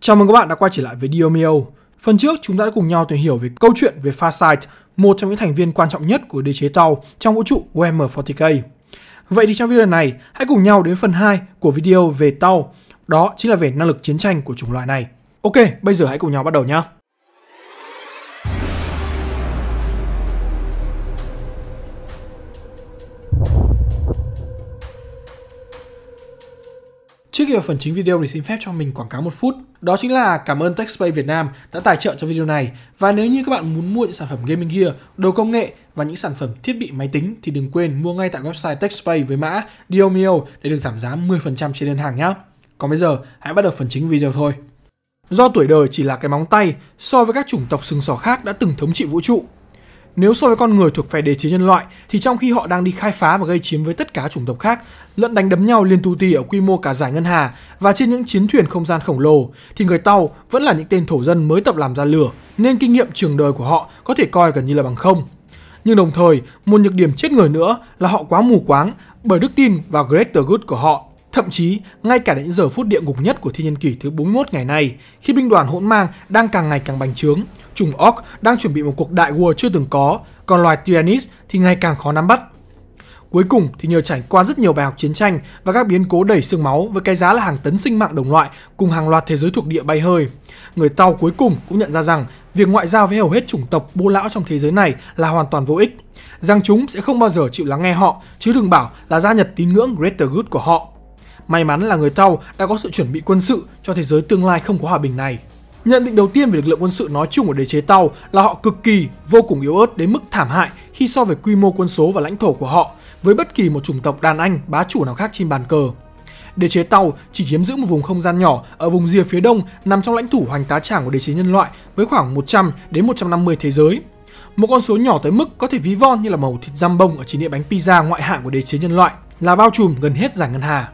Chào mừng các bạn đã quay trở lại với Diomio. Phần trước chúng ta đã cùng nhau tìm hiểu về câu chuyện về Farsight, một trong những thành viên quan trọng nhất của đế chế tàu trong vũ trụ UM40K. Vậy thì trong video này, hãy cùng nhau đến phần 2 của video về tàu. đó chính là về năng lực chiến tranh của chủng loại này. Ok, bây giờ hãy cùng nhau bắt đầu nhé. Trước khi vào phần chính video thì xin phép cho mình quảng cáo một phút. Đó chính là cảm ơn TechSpace Việt Nam đã tài trợ cho video này. Và nếu như các bạn muốn mua những sản phẩm gaming gear, đồ công nghệ và những sản phẩm thiết bị máy tính thì đừng quên mua ngay tại website TechSpace với mã DOMIO để được giảm giá 10% trên đơn hàng nhé. Còn bây giờ, hãy bắt đầu phần chính video thôi. Do tuổi đời chỉ là cái móng tay so với các chủng tộc sừng sỏ khác đã từng thống trị vũ trụ, nếu so với con người thuộc phe đế chế nhân loại, thì trong khi họ đang đi khai phá và gây chiến với tất cả chủng tộc khác, lẫn đánh đấm nhau liên tu ti ở quy mô cả giải ngân hà và trên những chiến thuyền không gian khổng lồ, thì người Tàu vẫn là những tên thổ dân mới tập làm ra lửa, nên kinh nghiệm trường đời của họ có thể coi gần như là bằng không. Nhưng đồng thời, một nhược điểm chết người nữa là họ quá mù quáng bởi đức tin vào Greater Good của họ Thậm chí, ngay cả đến giờ phút địa ngục nhất của thiên nhân kỷ thứ 41 ngày nay, khi binh đoàn hỗn mang đang càng ngày càng bành trướng, chủng Orc đang chuẩn bị một cuộc đại war chưa từng có, còn loài Tyrannis thì ngày càng khó nắm bắt. Cuối cùng thì nhờ trải qua rất nhiều bài học chiến tranh và các biến cố đẩy xương máu với cái giá là hàng tấn sinh mạng đồng loại cùng hàng loạt thế giới thuộc địa bay hơi. Người Tàu cuối cùng cũng nhận ra rằng việc ngoại giao với hầu hết chủng tộc bô lão trong thế giới này là hoàn toàn vô ích, rằng chúng sẽ không bao giờ chịu lắng nghe họ, chứ đừng bảo là gia nhập tín ngưỡng Greater Good của họ. May mắn là người Tàu đã có sự chuẩn bị quân sự cho thế giới tương lai không có hòa bình này. Nhận định đầu tiên về lực lượng quân sự nói chung của đế chế Tàu là họ cực kỳ, vô cùng yếu ớt đến mức thảm hại khi so với quy mô quân số và lãnh thổ của họ với bất kỳ một chủng tộc đàn anh bá chủ nào khác trên bàn cờ. Đế chế Tàu chỉ chiếm giữ một vùng không gian nhỏ ở vùng rìa phía đông nằm trong lãnh thổ hoành tá tràng của đế chế nhân loại với khoảng 100 đến 150 thế giới. Một con số nhỏ tới mức có thể ví von như là màu thịt giam bông ở trên địa bánh pizza ngoại hạng của đế chế nhân loại là bao trùm gần hết giải ngân hà.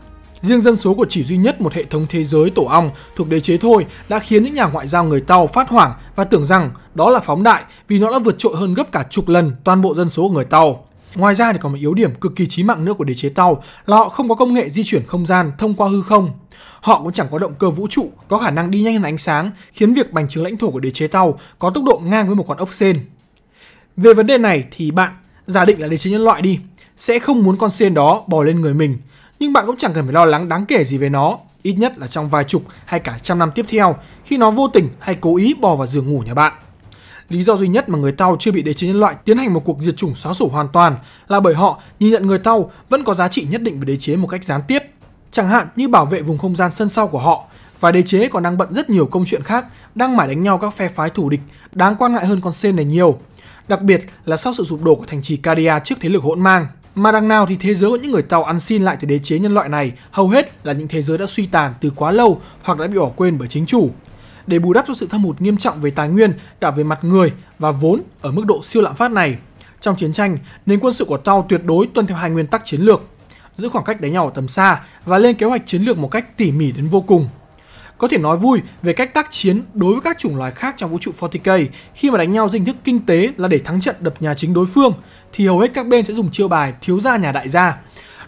Riêng dân số của chỉ duy nhất một hệ thống thế giới tổ ong thuộc đế chế thôi đã khiến những nhà ngoại giao người Tàu phát hoảng và tưởng rằng đó là phóng đại vì nó đã vượt trội hơn gấp cả chục lần toàn bộ dân số của người Tàu. Ngoài ra thì còn một yếu điểm cực kỳ chí mạng nữa của đế chế Tàu là họ không có công nghệ di chuyển không gian thông qua hư không. Họ cũng chẳng có động cơ vũ trụ có khả năng đi nhanh hơn ánh sáng, khiến việc bành trướng lãnh thổ của đế chế Tàu có tốc độ ngang với một con ốc sên. Về vấn đề này thì bạn giả định là đế chế nhân loại đi, sẽ không muốn con sên đó bò lên người mình nhưng bạn cũng chẳng cần phải lo lắng đáng kể gì về nó, ít nhất là trong vài chục hay cả trăm năm tiếp theo khi nó vô tình hay cố ý bò vào giường ngủ nhà bạn. Lý do duy nhất mà người Tàu chưa bị đế chế nhân loại tiến hành một cuộc diệt chủng xóa sổ hoàn toàn là bởi họ nhìn nhận người Tàu vẫn có giá trị nhất định với đế chế một cách gián tiếp, chẳng hạn như bảo vệ vùng không gian sân sau của họ và đế chế còn đang bận rất nhiều công chuyện khác, đang mải đánh nhau các phe phái thù địch đáng quan ngại hơn con sen này nhiều, đặc biệt là sau sự sụp đổ của thành trì Caria trước thế lực hỗn mang. Mà đằng nào thì thế giới của những người Tàu ăn xin lại từ đế chế nhân loại này hầu hết là những thế giới đã suy tàn từ quá lâu hoặc đã bị bỏ quên bởi chính chủ. Để bù đắp cho sự thâm hụt nghiêm trọng về tài nguyên cả về mặt người và vốn ở mức độ siêu lạm phát này, trong chiến tranh, nền quân sự của Tàu tuyệt đối tuân theo hai nguyên tắc chiến lược giữ khoảng cách đánh nhau ở tầm xa và lên kế hoạch chiến lược một cách tỉ mỉ đến vô cùng có thể nói vui về cách tác chiến đối với các chủng loài khác trong vũ trụ 40k khi mà đánh nhau dưới hình thức kinh tế là để thắng trận đập nhà chính đối phương thì hầu hết các bên sẽ dùng chiêu bài thiếu gia nhà đại gia.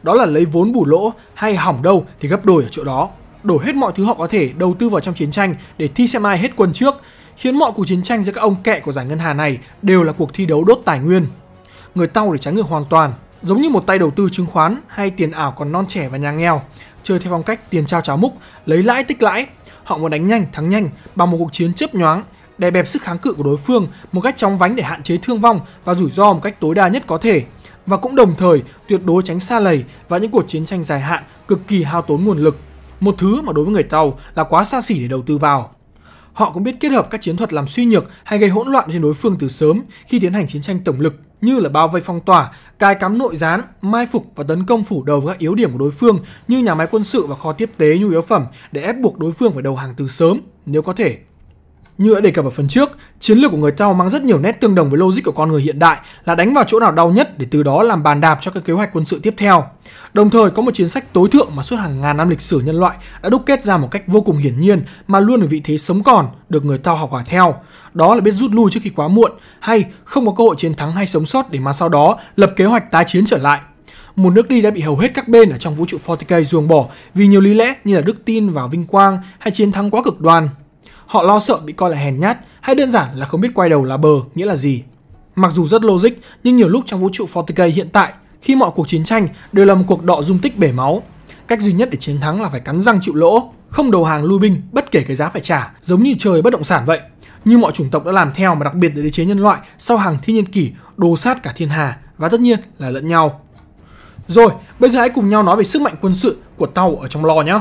Đó là lấy vốn bù lỗ hay hỏng đâu thì gấp đôi ở chỗ đó. Đổ hết mọi thứ họ có thể đầu tư vào trong chiến tranh để thi xem ai hết quân trước, khiến mọi cuộc chiến tranh giữa các ông kẹ của giải ngân hà này đều là cuộc thi đấu đốt tài nguyên. Người tao để trái ngược hoàn toàn, giống như một tay đầu tư chứng khoán hay tiền ảo còn non trẻ và nhà nghèo chơi theo phong cách tiền trao cháo múc, lấy lãi tích lãi. Họ muốn đánh nhanh, thắng nhanh bằng một cuộc chiến chớp nhoáng, đè bẹp sức kháng cự của đối phương một cách chóng vánh để hạn chế thương vong và rủi ro một cách tối đa nhất có thể và cũng đồng thời tuyệt đối tránh xa lầy và những cuộc chiến tranh dài hạn cực kỳ hao tốn nguồn lực. Một thứ mà đối với người Tàu là quá xa xỉ để đầu tư vào. Họ cũng biết kết hợp các chiến thuật làm suy nhược hay gây hỗn loạn trên đối phương từ sớm khi tiến hành chiến tranh tổng lực như là bao vây phong tỏa, cài cắm nội gián, mai phục và tấn công phủ đầu các yếu điểm của đối phương như nhà máy quân sự và kho tiếp tế nhu yếu phẩm để ép buộc đối phương phải đầu hàng từ sớm nếu có thể như đã đề cập ở phần trước, chiến lược của người Tàu mang rất nhiều nét tương đồng với logic của con người hiện đại là đánh vào chỗ nào đau nhất để từ đó làm bàn đạp cho các kế hoạch quân sự tiếp theo. Đồng thời có một chiến sách tối thượng mà suốt hàng ngàn năm lịch sử nhân loại đã đúc kết ra một cách vô cùng hiển nhiên mà luôn ở vị thế sống còn được người Tàu học hỏi theo. Đó là biết rút lui trước khi quá muộn hay không có cơ hội chiến thắng hay sống sót để mà sau đó lập kế hoạch tái chiến trở lại một nước đi đã bị hầu hết các bên ở trong vũ trụ 40k ruồng bỏ vì nhiều lý lẽ như là đức tin vào vinh quang hay chiến thắng quá cực đoan họ lo sợ bị coi là hèn nhát hay đơn giản là không biết quay đầu là bờ nghĩa là gì. Mặc dù rất logic, nhưng nhiều lúc trong vũ trụ 40k hiện tại, khi mọi cuộc chiến tranh đều là một cuộc đọ dung tích bể máu. Cách duy nhất để chiến thắng là phải cắn răng chịu lỗ, không đầu hàng lui binh bất kể cái giá phải trả, giống như trời bất động sản vậy. Như mọi chủng tộc đã làm theo mà đặc biệt để đế chế nhân loại sau hàng thiên nhiên kỷ đồ sát cả thiên hà và tất nhiên là lẫn nhau. Rồi, bây giờ hãy cùng nhau nói về sức mạnh quân sự của tàu ở trong lò nhé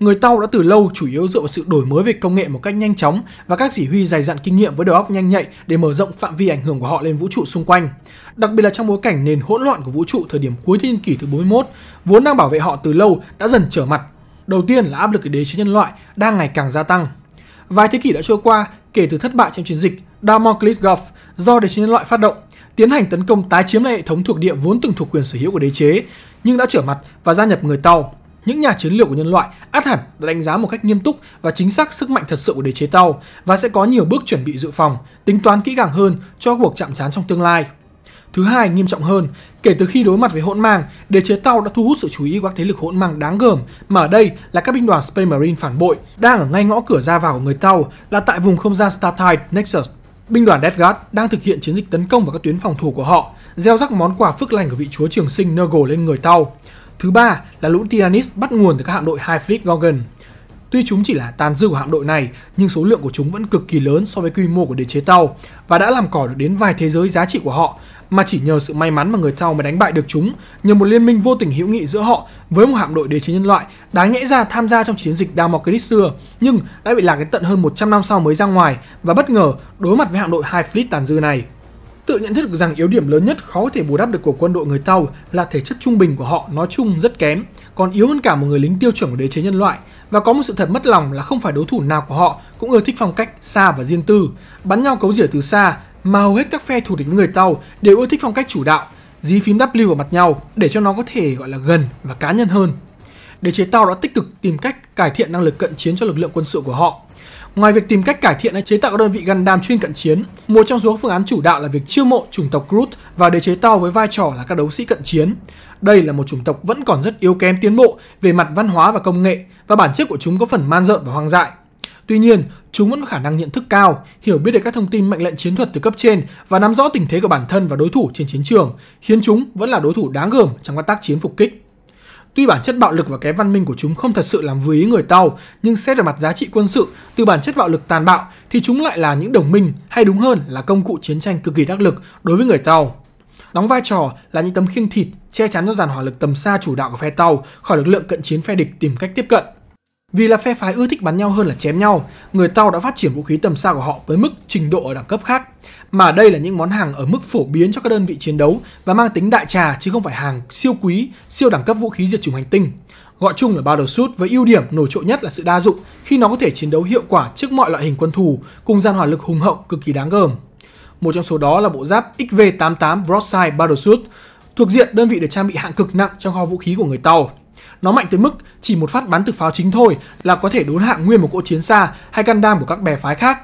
người Tàu đã từ lâu chủ yếu dựa vào sự đổi mới về công nghệ một cách nhanh chóng và các chỉ huy dày dặn kinh nghiệm với đầu óc nhanh nhạy để mở rộng phạm vi ảnh hưởng của họ lên vũ trụ xung quanh. Đặc biệt là trong bối cảnh nền hỗn loạn của vũ trụ thời điểm cuối thiên kỷ thứ 41, vốn đang bảo vệ họ từ lâu đã dần trở mặt. Đầu tiên là áp lực của đế chế nhân loại đang ngày càng gia tăng. Vài thế kỷ đã trôi qua kể từ thất bại trong chiến dịch Damocles Gulf do đế chế nhân loại phát động, tiến hành tấn công tái chiếm lại hệ thống thuộc địa vốn từng thuộc quyền sở hữu của đế chế, nhưng đã trở mặt và gia nhập người Tàu những nhà chiến lược của nhân loại át hẳn đã đánh giá một cách nghiêm túc và chính xác sức mạnh thật sự của đế chế Tàu và sẽ có nhiều bước chuẩn bị dự phòng, tính toán kỹ càng hơn cho cuộc chạm trán trong tương lai. Thứ hai, nghiêm trọng hơn, kể từ khi đối mặt với hỗn mang, đế chế Tàu đã thu hút sự chú ý của các thế lực hỗn mang đáng gờm, mà ở đây là các binh đoàn Space Marine phản bội, đang ở ngay ngõ cửa ra vào của người Tàu là tại vùng không gian StarTide Nexus. Binh đoàn Death Guard đang thực hiện chiến dịch tấn công vào các tuyến phòng thủ của họ, gieo rắc món quà phước lành của vị chúa trường sinh Nurgle lên người Tàu. Thứ ba là lũ Tyrannis bắt nguồn từ các hạm đội High Fleet Gorgon. Tuy chúng chỉ là tàn dư của hạm đội này, nhưng số lượng của chúng vẫn cực kỳ lớn so với quy mô của đế chế tàu và đã làm cỏ được đến vài thế giới giá trị của họ, mà chỉ nhờ sự may mắn mà người Tau mới đánh bại được chúng, nhờ một liên minh vô tình hữu nghị giữa họ với một hạm đội đế chế nhân loại đáng nhẽ ra tham gia trong chiến dịch Damocles xưa, nhưng đã bị lạc đến tận hơn 100 năm sau mới ra ngoài và bất ngờ đối mặt với hạm đội High Fleet tàn dư này. Tự nhận thức được rằng yếu điểm lớn nhất khó có thể bù đắp được của quân đội người Tàu là thể chất trung bình của họ nói chung rất kém, còn yếu hơn cả một người lính tiêu chuẩn của đế chế nhân loại. Và có một sự thật mất lòng là không phải đối thủ nào của họ cũng ưa thích phong cách xa và riêng tư, bắn nhau cấu rỉa từ xa, mà hầu hết các phe thù địch với người Tàu đều ưa thích phong cách chủ đạo, dí phím W vào mặt nhau để cho nó có thể gọi là gần và cá nhân hơn. Đế chế Tàu đã tích cực tìm cách cải thiện năng lực cận chiến cho lực lượng quân sự của họ Ngoài việc tìm cách cải thiện hay chế tạo đơn vị Gundam chuyên cận chiến, một trong số phương án chủ đạo là việc chiêu mộ chủng tộc Groot và đế chế to với vai trò là các đấu sĩ cận chiến. Đây là một chủng tộc vẫn còn rất yếu kém tiến bộ về mặt văn hóa và công nghệ và bản chất của chúng có phần man rợn và hoang dại. Tuy nhiên, chúng vẫn có khả năng nhận thức cao, hiểu biết được các thông tin mệnh lệnh chiến thuật từ cấp trên và nắm rõ tình thế của bản thân và đối thủ trên chiến trường, khiến chúng vẫn là đối thủ đáng gờm trong các tác chiến phục kích. Tuy bản chất bạo lực và cái văn minh của chúng không thật sự làm vừa ý người Tàu, nhưng xét về mặt giá trị quân sự, từ bản chất bạo lực tàn bạo thì chúng lại là những đồng minh, hay đúng hơn là công cụ chiến tranh cực kỳ đắc lực đối với người Tàu. Đóng vai trò là những tấm khiêng thịt che chắn cho dàn hỏa lực tầm xa chủ đạo của phe Tàu khỏi lực lượng cận chiến phe địch tìm cách tiếp cận. Vì là phe phái ưa thích bắn nhau hơn là chém nhau, người Tàu đã phát triển vũ khí tầm xa của họ với mức trình độ ở đẳng cấp khác. Mà đây là những món hàng ở mức phổ biến cho các đơn vị chiến đấu và mang tính đại trà chứ không phải hàng siêu quý, siêu đẳng cấp vũ khí diệt chủng hành tinh. Gọi chung là Battleshoot với ưu điểm nổi trội nhất là sự đa dụng khi nó có thể chiến đấu hiệu quả trước mọi loại hình quân thù cùng gian hỏa lực hùng hậu cực kỳ đáng gờm. Một trong số đó là bộ giáp XV-88 Broadside Battleshoot thuộc diện đơn vị được trang bị hạng cực nặng trong kho vũ khí của người Tàu. Nó mạnh tới mức chỉ một phát bắn từ pháo chính thôi là có thể đốn hạ nguyên một cỗ chiến xa hay căn đam của các bè phái khác.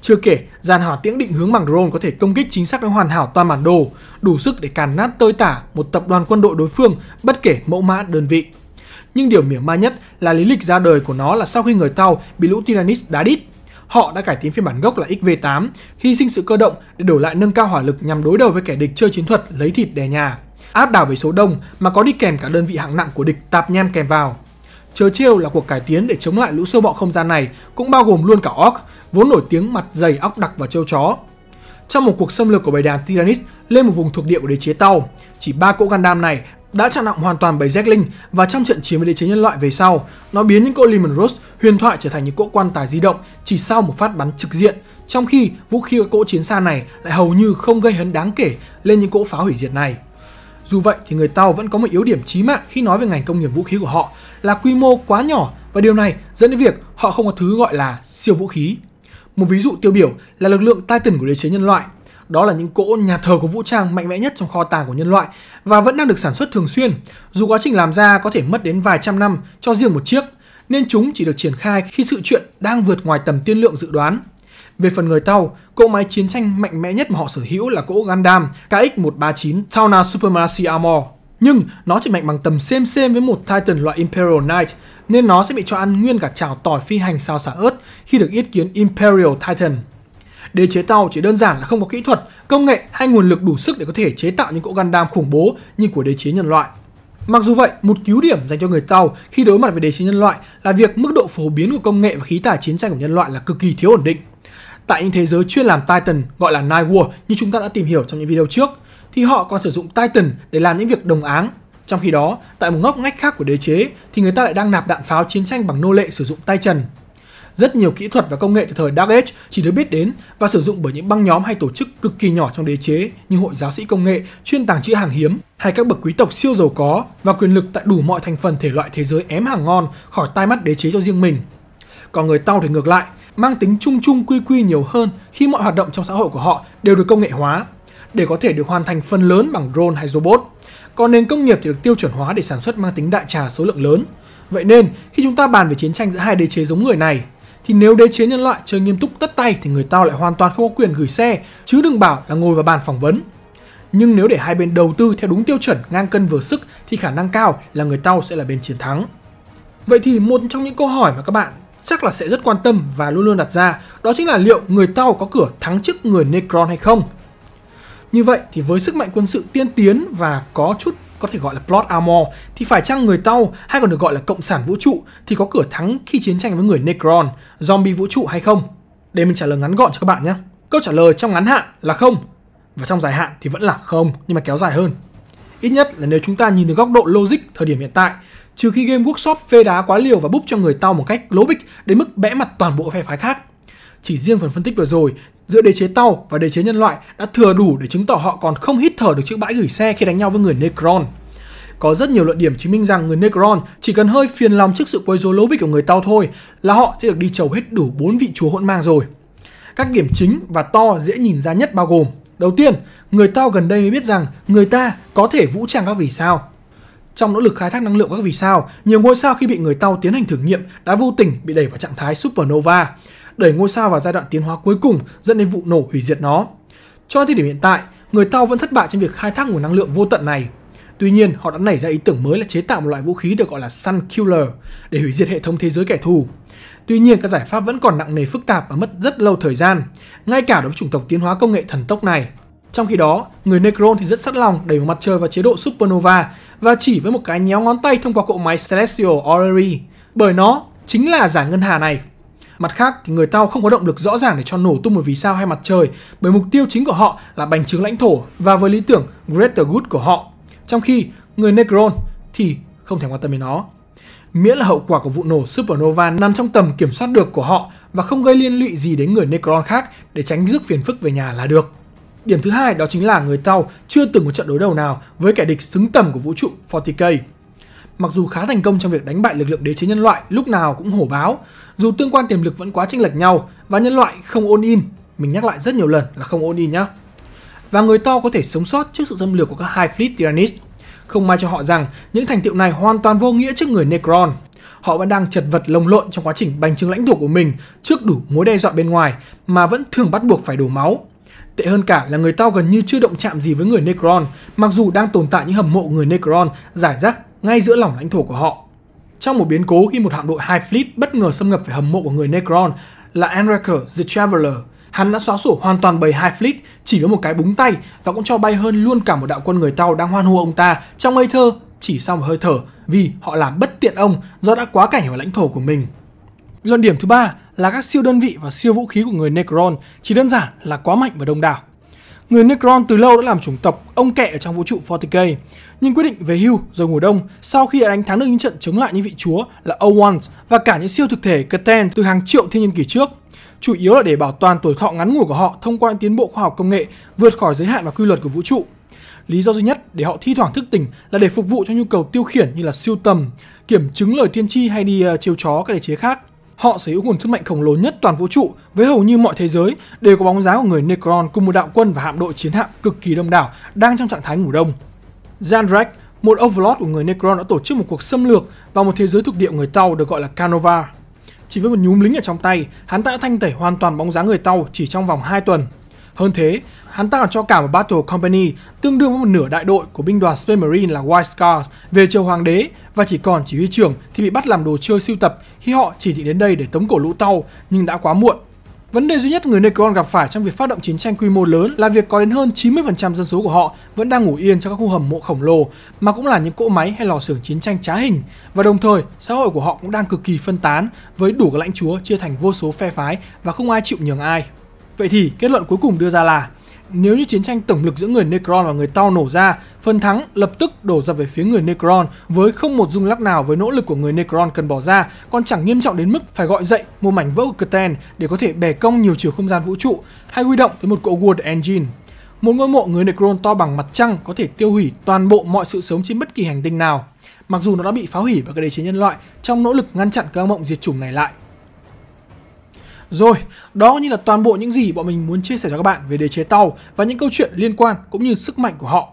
Chưa kể, dàn hỏa tiễn định hướng bằng drone có thể công kích chính xác đến hoàn hảo toàn bản đồ, đủ sức để càn nát tơi tả một tập đoàn quân đội đối phương bất kể mẫu mã đơn vị. Nhưng điều mỉa mai nhất là lý lịch ra đời của nó là sau khi người Tàu bị lũ Tyrannis đá đít. Họ đã cải tiến phiên bản gốc là XV8, hy sinh sự cơ động để đổi lại nâng cao hỏa lực nhằm đối đầu với kẻ địch chơi chiến thuật lấy thịt đè nhà áp đảo về số đông mà có đi kèm cả đơn vị hạng nặng của địch tạp nham kèm vào. Churchill là cuộc cải tiến để chống lại lũ sâu bọ không gian này cũng bao gồm luôn cả Orc, vốn nổi tiếng mặt dày óc đặc và trêu chó. Trong một cuộc xâm lược của bầy đàn tyrannis lên một vùng thuộc địa của đế chế Tàu, chỉ ba cỗ Gundam này đã chặn nặng hoàn toàn bầy Zekling và trong trận chiến với đế chế nhân loại về sau, nó biến những cỗ Lehman Rose huyền thoại trở thành những cỗ quan tài di động chỉ sau một phát bắn trực diện, trong khi vũ khí của cỗ chiến xa này lại hầu như không gây hấn đáng kể lên những cỗ phá hủy diệt này. Dù vậy thì người Tàu vẫn có một yếu điểm chí mạng khi nói về ngành công nghiệp vũ khí của họ là quy mô quá nhỏ và điều này dẫn đến việc họ không có thứ gọi là siêu vũ khí. Một ví dụ tiêu biểu là lực lượng Titan của đế chế nhân loại. Đó là những cỗ nhà thờ của vũ trang mạnh mẽ nhất trong kho tàng của nhân loại và vẫn đang được sản xuất thường xuyên, dù quá trình làm ra có thể mất đến vài trăm năm cho riêng một chiếc, nên chúng chỉ được triển khai khi sự chuyện đang vượt ngoài tầm tiên lượng dự đoán. Về phần người Tàu, cỗ máy chiến tranh mạnh mẽ nhất mà họ sở hữu là cỗ Gundam KX-139 Sauna Supremacy Armor. Nhưng nó chỉ mạnh bằng tầm xem xem với một Titan loại Imperial Knight, nên nó sẽ bị cho ăn nguyên cả chảo tỏi phi hành sao xả ớt khi được yết kiến Imperial Titan. Đế chế tàu chỉ đơn giản là không có kỹ thuật, công nghệ hay nguồn lực đủ sức để có thể chế tạo những cỗ Gundam khủng bố như của đế chế nhân loại. Mặc dù vậy, một cứu điểm dành cho người Tàu khi đối mặt với đế chế nhân loại là việc mức độ phổ biến của công nghệ và khí tài chiến tranh của nhân loại là cực kỳ thiếu ổn định. Tại những thế giới chuyên làm Titan gọi là Night War như chúng ta đã tìm hiểu trong những video trước, thì họ còn sử dụng Titan để làm những việc đồng áng. Trong khi đó, tại một ngóc ngách khác của đế chế thì người ta lại đang nạp đạn pháo chiến tranh bằng nô lệ sử dụng tay trần. Rất nhiều kỹ thuật và công nghệ từ thời Dark Age chỉ được biết đến và sử dụng bởi những băng nhóm hay tổ chức cực kỳ nhỏ trong đế chế như hội giáo sĩ công nghệ chuyên tàng trữ hàng hiếm hay các bậc quý tộc siêu giàu có và quyền lực tại đủ mọi thành phần thể loại thế giới ém hàng ngon khỏi tai mắt đế chế cho riêng mình. Còn người Tao thì ngược lại, mang tính chung chung quy quy nhiều hơn khi mọi hoạt động trong xã hội của họ đều được công nghệ hóa để có thể được hoàn thành phần lớn bằng drone hay robot. Còn nền công nghiệp thì được tiêu chuẩn hóa để sản xuất mang tính đại trà số lượng lớn. Vậy nên, khi chúng ta bàn về chiến tranh giữa hai đế chế giống người này, thì nếu đế chế nhân loại chơi nghiêm túc tất tay thì người ta lại hoàn toàn không có quyền gửi xe, chứ đừng bảo là ngồi vào bàn phỏng vấn. Nhưng nếu để hai bên đầu tư theo đúng tiêu chuẩn ngang cân vừa sức thì khả năng cao là người tao sẽ là bên chiến thắng. Vậy thì một trong những câu hỏi mà các bạn chắc là sẽ rất quan tâm và luôn luôn đặt ra, đó chính là liệu người Tau có cửa thắng trước người Necron hay không. Như vậy thì với sức mạnh quân sự tiên tiến và có chút có thể gọi là plot armor thì phải chăng người Tau hay còn được gọi là cộng sản vũ trụ thì có cửa thắng khi chiến tranh với người Necron, zombie vũ trụ hay không? Để mình trả lời ngắn gọn cho các bạn nhé. Câu trả lời trong ngắn hạn là không và trong dài hạn thì vẫn là không nhưng mà kéo dài hơn. Ít nhất là nếu chúng ta nhìn từ góc độ logic thời điểm hiện tại, trừ khi game workshop phê đá quá liều và búp cho người tao một cách lố bịch đến mức bẽ mặt toàn bộ phe phái khác. Chỉ riêng phần phân tích vừa rồi, giữa đế chế tao và đế chế nhân loại đã thừa đủ để chứng tỏ họ còn không hít thở được chiếc bãi gửi xe khi đánh nhau với người Necron. Có rất nhiều luận điểm chứng minh rằng người Necron chỉ cần hơi phiền lòng trước sự quấy rối lố bịch của người tao thôi là họ sẽ được đi chầu hết đủ bốn vị chúa hỗn mang rồi. Các điểm chính và to dễ nhìn ra nhất bao gồm Đầu tiên, người Tao gần đây mới biết rằng người ta có thể vũ trang các vì sao. Trong nỗ lực khai thác năng lượng các vì sao, nhiều ngôi sao khi bị người Tao tiến hành thử nghiệm đã vô tình bị đẩy vào trạng thái supernova, đẩy ngôi sao vào giai đoạn tiến hóa cuối cùng dẫn đến vụ nổ hủy diệt nó. Cho thời điểm hiện tại, người Tao vẫn thất bại trong việc khai thác nguồn năng lượng vô tận này. Tuy nhiên, họ đã nảy ra ý tưởng mới là chế tạo một loại vũ khí được gọi là Sun Killer để hủy diệt hệ thống thế giới kẻ thù. Tuy nhiên các giải pháp vẫn còn nặng nề phức tạp và mất rất lâu thời gian, ngay cả đối với chủng tộc tiến hóa công nghệ thần tốc này. Trong khi đó, người Necron thì rất sẵn lòng đẩy mặt trời vào chế độ supernova và chỉ với một cái nhéo ngón tay thông qua cỗ máy Celestial Orrery, bởi nó chính là giải ngân hà này. Mặt khác, thì người Tao không có động lực rõ ràng để cho nổ tung một vì sao hay mặt trời bởi mục tiêu chính của họ là bành trướng lãnh thổ và với lý tưởng Greater Good của họ. Trong khi, người Necron thì không thể quan tâm đến nó miễn là hậu quả của vụ nổ supernova nằm trong tầm kiểm soát được của họ và không gây liên lụy gì đến người Necron khác để tránh rước phiền phức về nhà là được. Điểm thứ hai đó chính là người Tau chưa từng có trận đối đầu nào với kẻ địch xứng tầm của vũ trụ 40k. Mặc dù khá thành công trong việc đánh bại lực lượng đế chế nhân loại lúc nào cũng hổ báo, dù tương quan tiềm lực vẫn quá chênh lệch nhau và nhân loại không ôn in, mình nhắc lại rất nhiều lần là không ôn in nhá. Và người Tau có thể sống sót trước sự xâm lược của các hai fleet tyrannis không may cho họ rằng những thành tiệu này hoàn toàn vô nghĩa trước người Necron. Họ vẫn đang chật vật lồng lộn trong quá trình bành trướng lãnh thổ của mình trước đủ mối đe dọa bên ngoài mà vẫn thường bắt buộc phải đổ máu. Tệ hơn cả là người Tao gần như chưa động chạm gì với người Necron, mặc dù đang tồn tại những hầm mộ người Necron giải rác ngay giữa lòng lãnh thổ của họ. Trong một biến cố khi một hạm đội High Fleet bất ngờ xâm nhập phải hầm mộ của người Necron là Anraker the Traveler, Hắn đã xóa sổ hoàn toàn bầy hai fleet chỉ với một cái búng tay và cũng cho bay hơn luôn cả một đạo quân người Tàu đang hoan hô ông ta trong ngây thơ chỉ sau một hơi thở vì họ làm bất tiện ông do đã quá cảnh vào lãnh thổ của mình. Luận điểm thứ ba là các siêu đơn vị và siêu vũ khí của người Necron chỉ đơn giản là quá mạnh và đông đảo. Người Necron từ lâu đã làm chủng tộc ông kẹ ở trong vũ trụ 40k, nhưng quyết định về hưu rồi ngủ đông sau khi đã đánh thắng được những trận chống lại những vị chúa là Owans và cả những siêu thực thể Catan từ hàng triệu thiên nhân kỷ trước chủ yếu là để bảo toàn tuổi thọ ngắn ngủi của họ thông qua những tiến bộ khoa học công nghệ vượt khỏi giới hạn và quy luật của vũ trụ. Lý do duy nhất để họ thi thoảng thức tỉnh là để phục vụ cho nhu cầu tiêu khiển như là siêu tầm, kiểm chứng lời tiên tri hay đi uh, chiêu chó các đề chế khác. Họ sở hữu nguồn sức mạnh khổng lồ nhất toàn vũ trụ với hầu như mọi thế giới đều có bóng dáng của người Necron cùng một đạo quân và hạm đội chiến hạm cực kỳ đông đảo đang trong trạng thái ngủ đông. Jandrak, một overlord của người Necron đã tổ chức một cuộc xâm lược vào một thế giới thuộc địa người Tàu được gọi là Canova. Chỉ với một nhúm lính ở trong tay, hắn ta đã thanh tẩy hoàn toàn bóng dáng người Tàu chỉ trong vòng 2 tuần. Hơn thế, hắn ta còn cho cả một Battle Company tương đương với một nửa đại đội của binh đoàn Space Marine là White Scars về chiều hoàng đế và chỉ còn chỉ huy trưởng thì bị bắt làm đồ chơi siêu tập khi họ chỉ định đến đây để tống cổ lũ tàu nhưng đã quá muộn Vấn đề duy nhất người Necron gặp phải trong việc phát động chiến tranh quy mô lớn là việc có đến hơn 90% dân số của họ vẫn đang ngủ yên trong các khu hầm mộ khổng lồ, mà cũng là những cỗ máy hay lò xưởng chiến tranh trá hình. Và đồng thời, xã hội của họ cũng đang cực kỳ phân tán với đủ các lãnh chúa chia thành vô số phe phái và không ai chịu nhường ai. Vậy thì kết luận cuối cùng đưa ra là nếu như chiến tranh tổng lực giữa người Necron và người Tau nổ ra, phần thắng lập tức đổ dập về phía người Necron với không một rung lắc nào với nỗ lực của người Necron cần bỏ ra, còn chẳng nghiêm trọng đến mức phải gọi dậy một mảnh vỡ của Catan để có thể bẻ cong nhiều chiều không gian vũ trụ hay huy động tới một cỗ World Engine. Một ngôi mộ người Necron to bằng mặt trăng có thể tiêu hủy toàn bộ mọi sự sống trên bất kỳ hành tinh nào, mặc dù nó đã bị phá hủy bởi các đế chế nhân loại trong nỗ lực ngăn chặn các mộng diệt chủng này lại. Rồi, đó như là toàn bộ những gì bọn mình muốn chia sẻ cho các bạn về đế chế tàu và những câu chuyện liên quan cũng như sức mạnh của họ.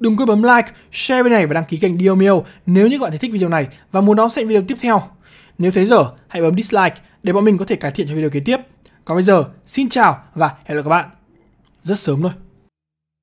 Đừng quên bấm like, share video này và đăng ký kênh Diomio nếu như các bạn thấy thích video này và muốn đón xem video tiếp theo. Nếu thấy dở, hãy bấm dislike để bọn mình có thể cải thiện cho video kế tiếp. Còn bây giờ, xin chào và hẹn gặp lại các bạn rất sớm thôi.